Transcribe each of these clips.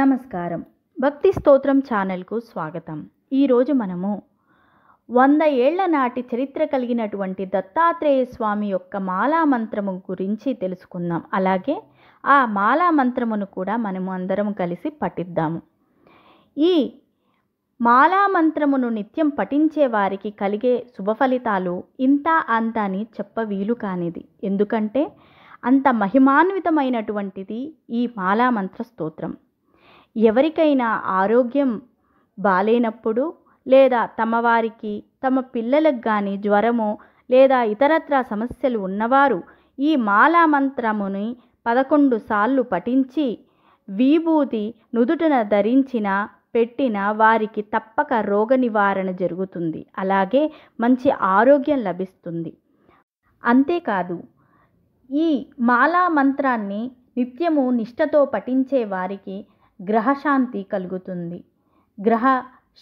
నమస్కారం భక్తి స్తోత్రం ఛానల్కు స్వాగతం ఈరోజు మనము వంద ఏళ్ల నాటి చరిత్ర కలిగినటువంటి దత్తాత్రేయ స్వామి యొక్క మాలా మంత్రము గురించి తెలుసుకుందాం అలాగే ఆ మాలా మంత్రమును కూడా మనము అందరం కలిసి పఠిద్దాము ఈ మాలా మంత్రమును నిత్యం పఠించే వారికి కలిగే శుభ ఫలితాలు ఇంత అంత అని చెప్ప వీలు కానిది ఎందుకంటే అంత మహిమాన్వితమైనటువంటిది ఈ మాలా మంత్ర స్తోత్రం ఎవరికైనా ఆరోగ్యం బాలేనప్పుడు లేదా తమ వారికి తమ పిల్లలకు కానీ జ్వరము లేదా ఇతరత్రా సమస్యలు ఉన్నవారు ఈ మాలా మంత్రముని పదకొండు సార్లు పఠించి విభూతి నుదుటన ధరించిన పెట్టిన వారికి తప్పక రోగ నివారణ జరుగుతుంది అలాగే మంచి ఆరోగ్యం లభిస్తుంది అంతేకాదు ఈ మాలా మంత్రాన్ని నిత్యము నిష్టతో పఠించే వారికి గ్రహశాంతి కలుగుతుంది గ్రహ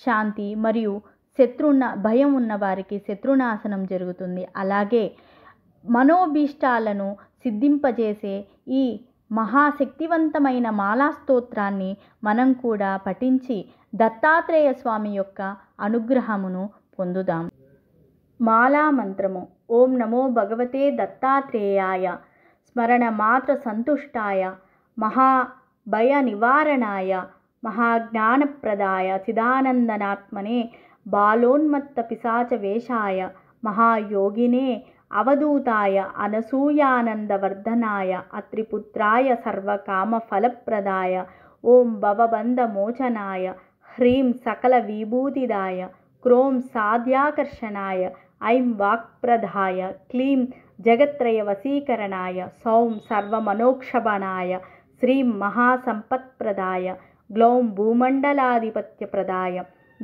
శాంతి మరియు శత్రున్న భయం ఉన్న వారికి శత్రునాశనం జరుగుతుంది అలాగే మనోభీష్టాలను సిద్ధింపజేసే ఈ మహాశక్తివంతమైన మాలా స్తోత్రాన్ని మనం కూడా పఠించి దత్తాత్రేయ స్వామి యొక్క అనుగ్రహమును పొందుదాం మాలా మంత్రము ఓం నమో భగవతే దత్తాత్రేయాయ స్మరణ మాత్ర సంతుష్టాయ మహా भयनिवारणाय महाज्ञानप्रदाय चिदानन्दनात्मने बालोन्मत्तपिशाचवेषाय महायोगिने अवधूताय अनसूयानन्दवर्धनाय अत्रिपुत्राय सर्वकामफलप्रदाय ॐ भवबन्धमोचनाय ह्रीं सकलविभूतिदाय क्रों साध्याकर्षणाय ऐं वाक्प्रदाय क्लीं जगत्रयवशीकरणाय सौं सर्वमनोक्षबणाय శ్రీ మహాసంపత్ప్రదాయ గ్లౌం భూమండలాధిపత్యప్రదాయ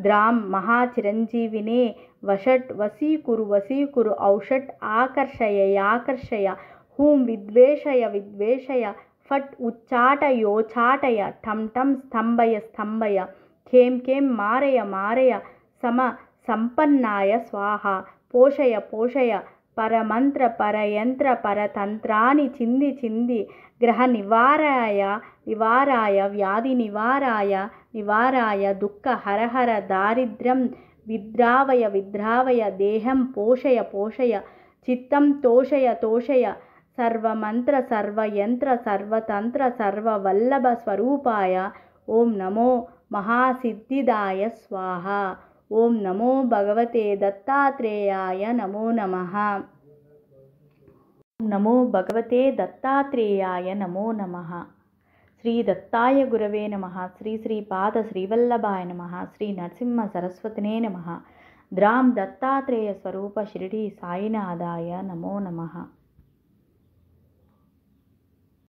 ದ್ರಾಂ ಮಹಾಚಿರಂಜೀವಿನೇ ವಷಟ್ ವಸೀಕುರು ವಸೀಕುರು ಔಷಟ್ ಆಕರ್ಷಯ ಯಾಕರ್ಷಯ ಹೂಂ ವಿದ್ವೇಷಯ ವಿದ್ವೇಷಯ ಫಟ್ ಉಚ್ಚಾಟ ಯೋಚಾಟಯ ಠಂ ಠಂ ಸ್ತಂಭಯ ಸ್ತಂಭಯ ಖೇಂ ಖೇಂ ಮಾರಯ ಮಾರಯ ಸಮ ಸಂಪನ್ನಾಯ ಸ್ವಾಹ ಪೋಷಯ ಪೋಷಯ పరమంత్ర పరయంత్ర పరతంత్రాన్ని చింది చింది గ్రహ నివారాయ నివారాయ వ్యాధి నివారాయ నివారాయ దుఃఖ హరహర దారిద్ర్యం విద్రావయ విద్రావయ దేహం పోషయ పోషయ చిత్తం తోషయ తోషయ సర్వమంత్ర సర్వయంత్ర సర్వతంత్ర సర్వవల్లభ స్వరూపాయ ఓం నమో మహాసిద్ధిదాయ స్వాహ ॐ नमो भगवते दत्तात्रेयाय नमो नमः नमो भगवते दत्तात्रेयाय नमो नमः श्रीदत्ताय गुरवे नमः श्री श्रीपादश्रीवल्लभाय नमः श्रीनरसिंहसरस्वतिने नमः द्रां दत्तात्रेयस्वरूपशिरडि नमो नमः